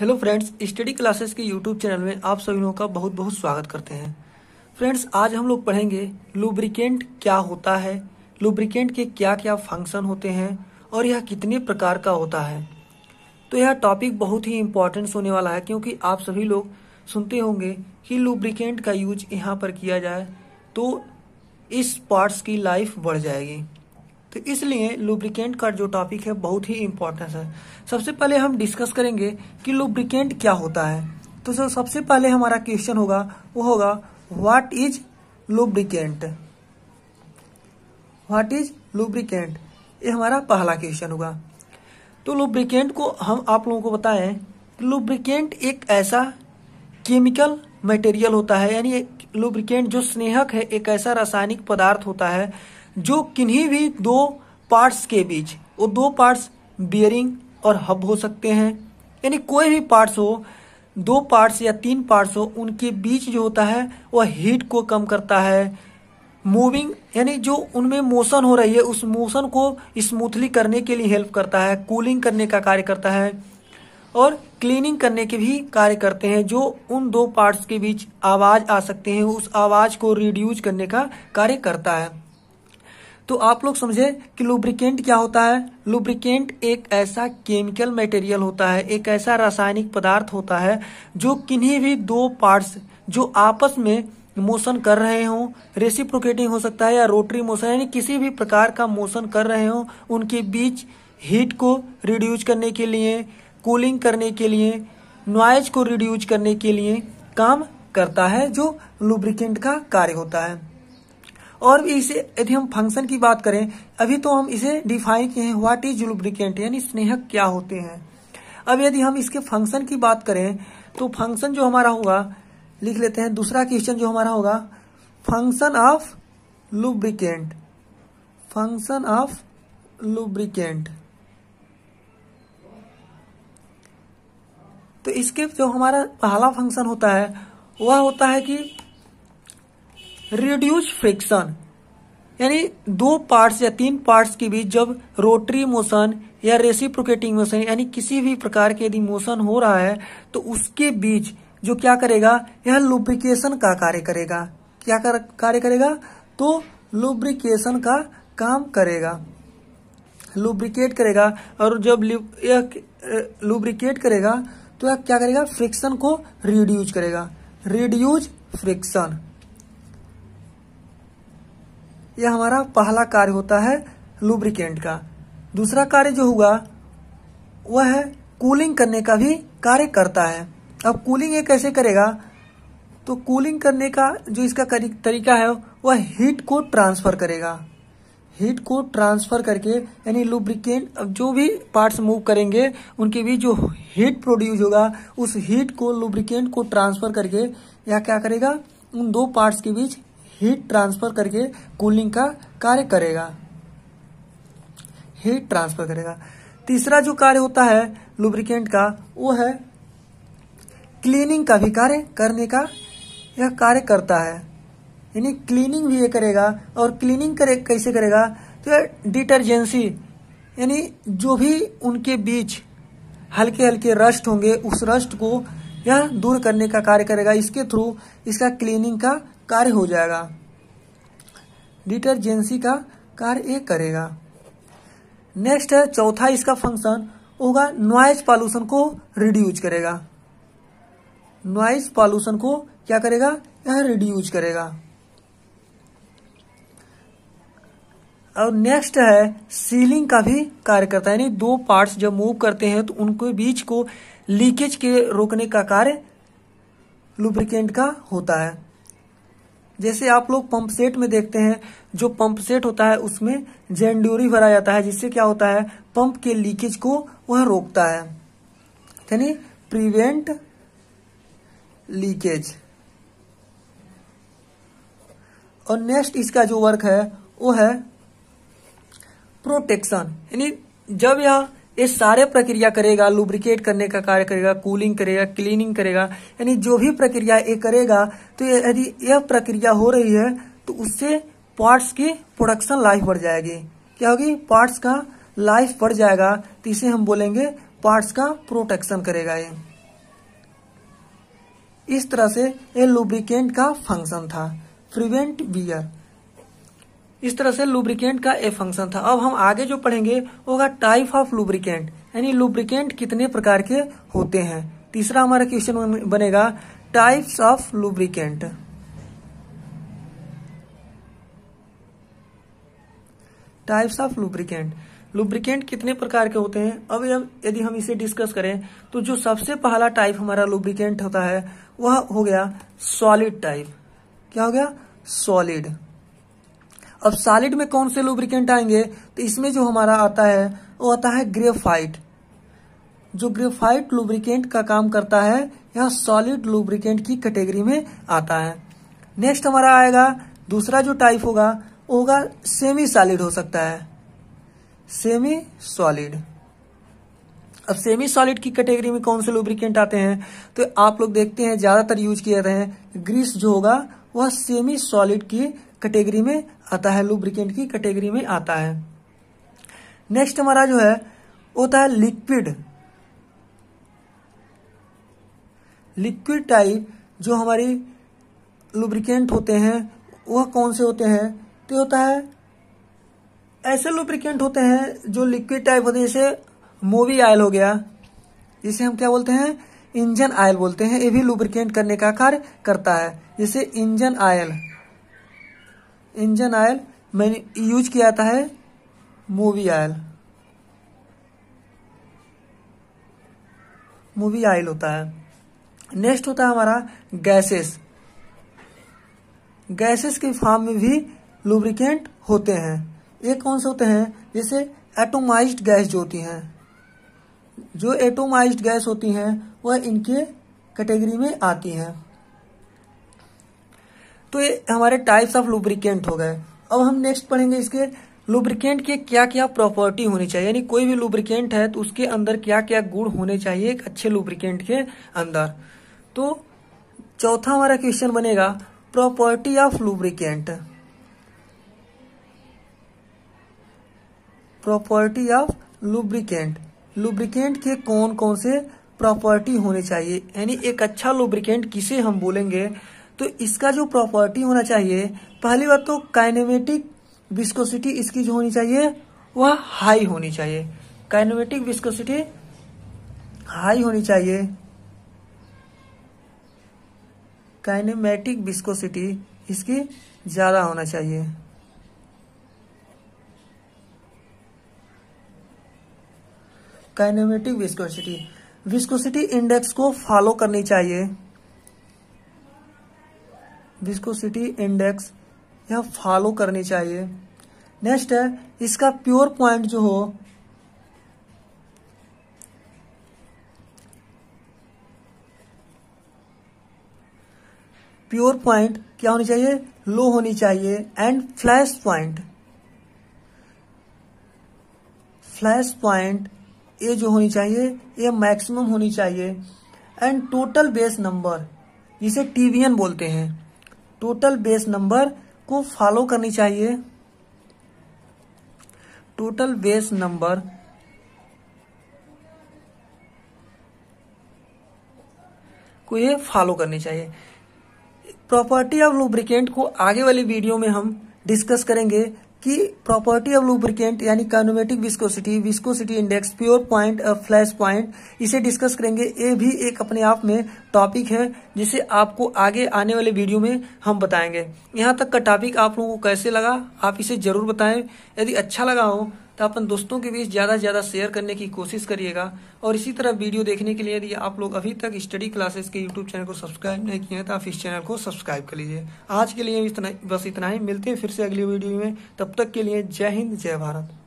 hello friends study classes के YouTube channel में आप सभी लोगों का बहुत बहुत स्वागत करते हैं फ्रेंड्स आज हम लोग पढ़ेंगे लुब्रिकेंट क्या होता है लुब्रिकेंट के क्या क्या फंक्शन होते हैं और यह कितने प्रकार का होता है तो यह टॉपिक बहुत ही इम्पोर्टेंस होने वाला है क्योंकि आप सभी लोग सुनते होंगे कि लुब्रिकेंट का यूज यहाँ पर किया जाए तो इस पार्ट्स की लाइफ बढ़ जाएगी तो इसलिए लुब्रिकेंट का जो टॉपिक है बहुत ही इम्पोर्टेंट है सबसे पहले हम डिस्कस करेंगे कि लुब्रिकेंट क्या होता है तो सर सबसे पहले हमारा क्वेश्चन होगा वो होगा what is lubricant what is lubricant ये हमारा पहला क्वेश्चन होगा तो लुब्रिकेंट को हम आप लोगों को बताएं लुब्रिकेंट एक ऐसा केमिकल मटेरियल होता है यानी लुब्रिकेंट जो स्नेहक है एक ऐसा रासायनिक पदार्थ होता है जो किन्हीं भी दो पार्ट्स के बीच वो दो पार्ट्स बियरिंग और हब हो सकते हैं यानी कोई भी पार्ट्स हो दो पार्ट्स या तीन पार्ट्स हो उनके बीच जो होता है वह हीट को कम करता है मूविंग यानी जो उनमें मोशन हो रही है उस मोशन को स्मूथली करने के लिए हेल्प करता है कूलिंग करने का कार्य करता है और क्लीनिंग करने के भी कार्य करते हैं जो उन दो पार्ट्स के बीच आवाज आ सकते हैं उस आवाज को रिड्यूज करने का कार्य करता है तो आप लोग समझे कि लुब्रिकेंट क्या होता है लुब्रिकेंट एक ऐसा केमिकल मटेरियल होता है एक ऐसा रासायनिक पदार्थ होता है जो किन्हीं भी दो पार्ट्स जो आपस में मोशन कर रहे हो रेसिप्रोकेटिंग हो सकता है या रोटरी मोशन यानी किसी भी प्रकार का मोशन कर रहे हो उनके बीच हीट को रिड्यूज करने के लिए कूलिंग करने के लिए नॉइज को रिड्यूज करने के लिए काम करता है जो लुब्रिकेंट का कार्य होता है और भी इसे यदि हम फंक्शन की बात करें अभी तो हम इसे डिफाइन किए हैं व्हाट इज लुब्रिकेंट यानी स्नेहक क्या होते हैं अब यदि हम इसके फंक्शन की बात करें तो फंक्शन जो हमारा होगा लिख लेते हैं दूसरा क्वेश्चन जो हमारा होगा function of lubricant function of lubricant तो इसके जो हमारा पहला फंक्शन होता है वह होता है कि रिड्यूस फ्रिक्शन यानी दो पार्ट्स या तीन पार्ट्स के बीच जब रोटरी मोशन या रेसिप्रोकेटिंग मोशन यानी किसी भी प्रकार के यदि मोशन हो रहा है तो उसके बीच जो क्या करेगा यह लुब्रिकेशन का कार्य करेगा क्या कर, कार्य करेगा तो लुब्रिकेशन का काम करेगा लुब्रिकेट करेगा और जब यह लुब्रिकेट करेगा तो यह क्या करेगा फ्रिक्शन को रिड्यूज करेगा रिड्यूज फ्रिक्शन यह हमारा पहला कार्य होता है लुब्रिकेंट का दूसरा कार्य जो हुआ वह है कूलिंग करने का भी कार्य करता है अब कूलिंग ये कैसे करेगा तो कूलिंग करने का जो इसका तरीका है वह हीट को ट्रांसफर करेगा हीट को ट्रांसफर करके यानी लुब्रिकेंट अब जो भी पार्ट्स मूव करेंगे उनके बीच जो हीट प्रोड्यूस होगा उस हीट को लुब्रिकेंट को ट्रांसफर करके यह क्या करेगा उन दो पार्ट्स के बीच हीट ट्रांसफर करके कूलिंग का कार्य करेगा हीट ट्रांसफर करेगा तीसरा जो कार्य होता है लुब्रिकेंट का वो है क्लीनिंग का भी कार्य करने का यह कार्य करता है यानी क्लीनिंग भी ये करेगा और क्लीनिंग करे कैसे करेगा तो डिटर्जेंसी यानी जो भी उनके बीच हल्के हल्के रस्ट होंगे उस रस्ट को यह दूर करने का कार्य करेगा इसके थ्रू इसका क्लीनिंग का कार्य हो जाएगा डिटर्जेंसी का कार्य ये करेगा नेक्स्ट है चौथा इसका फंक्शन होगा नॉइज पॉल्यूशन को रिड्यूज करेगा नॉइज पॉल्यूशन को क्या करेगा यह रिड्यूज करेगा और नेक्स्ट है सीलिंग का भी कार्य करता है यानी दो पार्ट्स जब मूव करते हैं तो उनके बीच को लीकेज के रोकने का कार्य लुब्रिकेंट का होता है जैसे आप लोग पंप सेट में देखते हैं जो पंप सेट होता है उसमें जेंड्यूरी भरा जाता है जिससे क्या होता है पंप के लीकेज को वह रोकता है यानी प्रिवेंट लीकेज और नेक्स्ट इसका जो वर्क है वो है प्रोटेक्शन यानी जब यह ये सारे प्रक्रिया करेगा लुब्रिकेट करने का कार्य करेगा कूलिंग करेगा क्लीनिंग करेगा यानी जो भी प्रक्रिया ये करेगा तो यदि यह प्रक्रिया हो रही है तो उससे पार्ट्स की प्रोडक्शन लाइफ बढ़ जाएगी क्या होगी पार्ट्स का लाइफ बढ़ जाएगा तो इसे हम बोलेंगे पार्ट्स का प्रोटेक्शन करेगा ये इस तरह से ये लुब्रिकेंट का फंक्शन था प्रिवेंट वियर इस तरह से लुब्रिकेंट का ए फंक्शन था अब हम आगे जो पढ़ेंगे होगा टाइप ऑफ लुब्रिकेंट यानी लुब्रिकेंट कितने प्रकार के होते हैं तीसरा हमारा क्वेश्चन बनेगा types of lubricant types of lubricant lubricant कितने प्रकार के होते हैं अब यदि हम इसे डिस्कस करें तो जो सबसे पहला टाइप हमारा लुब्रिकेंट होता है वह हो गया सॉलिड टाइप क्या हो गया सॉलिड अब सॉलिड में कौन से लुब्रिकेंट आएंगे तो इसमें जो हमारा आता है वो आता है ग्रेफाइट जो ग्रेफाइट लुब्रिकेंट का काम करता है यह सॉलिड लुब्रिकेंट की कैटेगरी में आता है नेक्स्ट हमारा आएगा दूसरा जो टाइप होगा वो होगा सेमी सॉलिड हो सकता है सेमी सॉलिड अब सेमी सॉलिड की कैटेगरी में कौन से लुब्रिकेंट आते हैं तो आप लोग देखते हैं ज्यादातर यूज किए जाते हैं ग्रीस जो होगा वह सेमी सॉलिड की कैटेगरी में आता है लुब्रिकेंट की कैटेगरी में आता है नेक्स्ट हमारा जो है होता है लिक्विड लिक्विड टाइप जो हमारी लुब्रिकेंट होते हैं वह कौन से होते हैं तो होता है ऐसे लुब्रिकेंट होते हैं जो लिक्विड टाइप होते हैं जैसे मोवी ऑयल हो गया जिसे हम क्या बोलते हैं इंजन ऑयल बोलते हैं ये भी लुब्रिकेंट करने का कार्य करता है जैसे इंजन ऑयल इंजन ऑयल मैंने यूज किया था है मूवी आयल मूवी आयल होता है नेक्स्ट होता है हमारा गैसेस गैसेस के फॉर्म में भी लुब्रिकेंट होते हैं ये कौन से होते हैं जैसे एटोमाइज्ड गैस जो होती हैं जो एटोमाइज्ड गैस होती हैं वह इनके कैटेगरी में आती हैं तो ये हमारे टाइप्स ऑफ लुब्रिकेंट हो गए अब हम नेक्स्ट पढ़ेंगे इसके लुब्रिकेंट के क्या क्या प्रॉपर्टी होनी चाहिए यानी कोई भी लुब्रिकेंट है तो उसके अंदर क्या क्या गुण होने चाहिए एक अच्छे लुब्रिकेंट के अंदर तो चौथा हमारा क्वेश्चन बनेगा property of lubricant property of lubricant lubricant के कौन कौन से प्रॉपर्टी होने चाहिए यानी एक अच्छा लुब्रिकेंट किसे हम बोलेंगे तो इसका जो प्रॉपर्टी होना चाहिए पहली बात तो काइनेमेटिक विस्कोसिटी इसकी जो होनी चाहिए वह हाई होनी चाहिए काइनेमेटिक विस्कोसिटी हाई होनी चाहिए काइनेमेटिक विस्कोसिटी इसकी ज्यादा होना चाहिए काइनेमेटिक विस्कोसिटी विस्कोसिटी इंडेक्स को फॉलो करनी चाहिए विस्कोसिटी इंडेक्स यह फॉलो करनी चाहिए नेक्स्ट है इसका प्योर पॉइंट जो हो प्योर पॉइंट क्या होनी चाहिए लो होनी चाहिए and flash point flash point ये जो होनी चाहिए ये मैक्सिमम होनी चाहिए एंड टोटल बेस नंबर जिसे टीवीएन बोलते हैं टोटल बेस नंबर को फॉलो करनी चाहिए टोटल बेस नंबर को ये फॉलो करनी चाहिए प्रॉपर्टी ऑफ लुब्रिकेंट को आगे वाली वीडियो में हम डिस्कस करेंगे कि प्रॉपर्टी ऑफ लुब्रिकेंट यानी kinematic viscosity viscosity index pour point और फ्लैश पॉइंट इसे डिस्कस करेंगे ये भी एक अपने आप में टॉपिक है जिसे आपको आगे आने वाले वीडियो में हम बताएंगे यहाँ तक का टॉपिक आप लोगों को कैसे लगा आप इसे जरूर बताएं यदि अच्छा लगा हो तो अपन दोस्तों के बीच ज़्यादा से ज़्यादा शेयर करने की कोशिश करिएगा और इसी तरह वीडियो देखने के लिए यदि आप लोग अभी तक स्टडी क्लासेस के यूट्यूब चैनल को सब्सक्राइब नहीं किए हैं तो आप इस चैनल को सब्सक्राइब कर लीजिए आज के लिए इतना बस इतना ही मिलते हैं फिर से अगली वीडियो में तब तक के लिए जय हिंद जय भारत